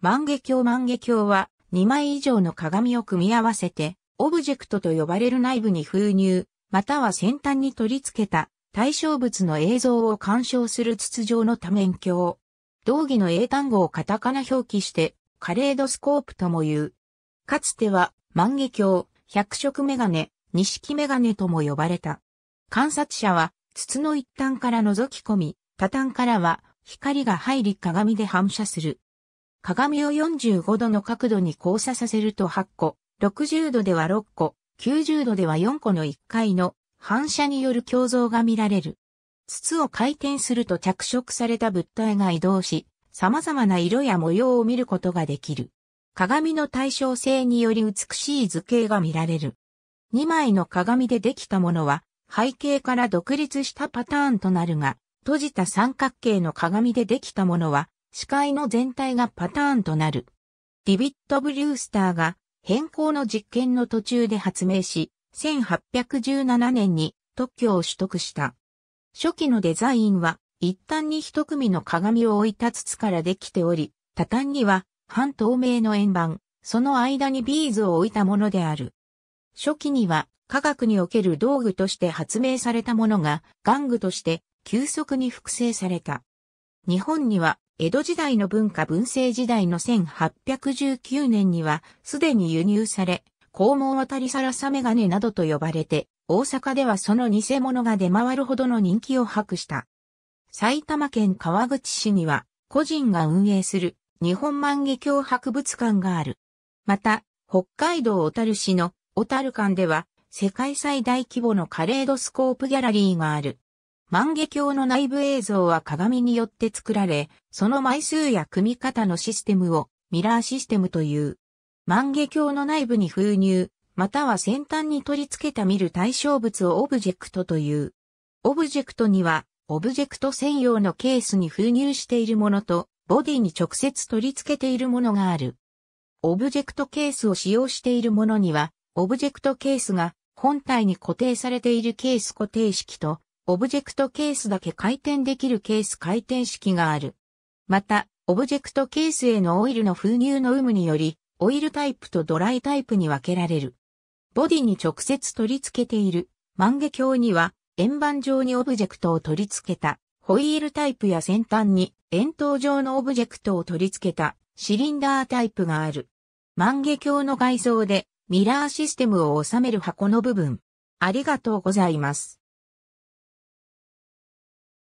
万華鏡万華鏡は2枚以上の鏡を組み合わせてオブジェクトと呼ばれる内部に封入、または先端に取り付けた対象物の映像を鑑賞する筒状の多面鏡。道義の英単語をカタカナ表記してカレードスコープとも言う。かつては万華鏡、百色メガネ、二色メガネとも呼ばれた。観察者は筒の一端から覗き込み、多端からは光が入り鏡で反射する。鏡を45度の角度に交差させると8個、60度では6個、90度では4個の1回の反射による鏡像が見られる。筒を回転すると着色された物体が移動し、様々な色や模様を見ることができる。鏡の対称性により美しい図形が見られる。2枚の鏡でできたものは背景から独立したパターンとなるが、閉じた三角形の鏡でできたものは視界の全体がパターンとなる。ディビット・ブリュースターが変更の実験の途中で発明し、1817年に特許を取得した。初期のデザインは一旦に一組の鏡を置いた筒からできており、多端には半透明の円盤、その間にビーズを置いたものである。初期には科学における道具として発明されたものが玩具として急速に複製された。日本には江戸時代の文化文政時代の1819年にはすでに輸入され、肛門渡りサラサメガネなどと呼ばれて、大阪ではその偽物が出回るほどの人気を博した。埼玉県川口市には、個人が運営する日本万華鏡博物館がある。また、北海道小樽市の小樽館では、世界最大規模のカレードスコープギャラリーがある。万華鏡の内部映像は鏡によって作られ、その枚数や組み方のシステムをミラーシステムという。万華鏡の内部に封入、または先端に取り付けた見る対象物をオブジェクトという。オブジェクトには、オブジェクト専用のケースに封入しているものと、ボディに直接取り付けているものがある。オブジェクトケースを使用しているものには、オブジェクトケースが本体に固定されているケース固定式と、オブジェクトケースだけ回転できるケース回転式がある。また、オブジェクトケースへのオイルの封入の有無により、オイルタイプとドライタイプに分けられる。ボディに直接取り付けている万華鏡には円盤状にオブジェクトを取り付けたホイールタイプや先端に円筒状のオブジェクトを取り付けたシリンダータイプがある。万華鏡の外装でミラーシステムを収める箱の部分。ありがとうございます。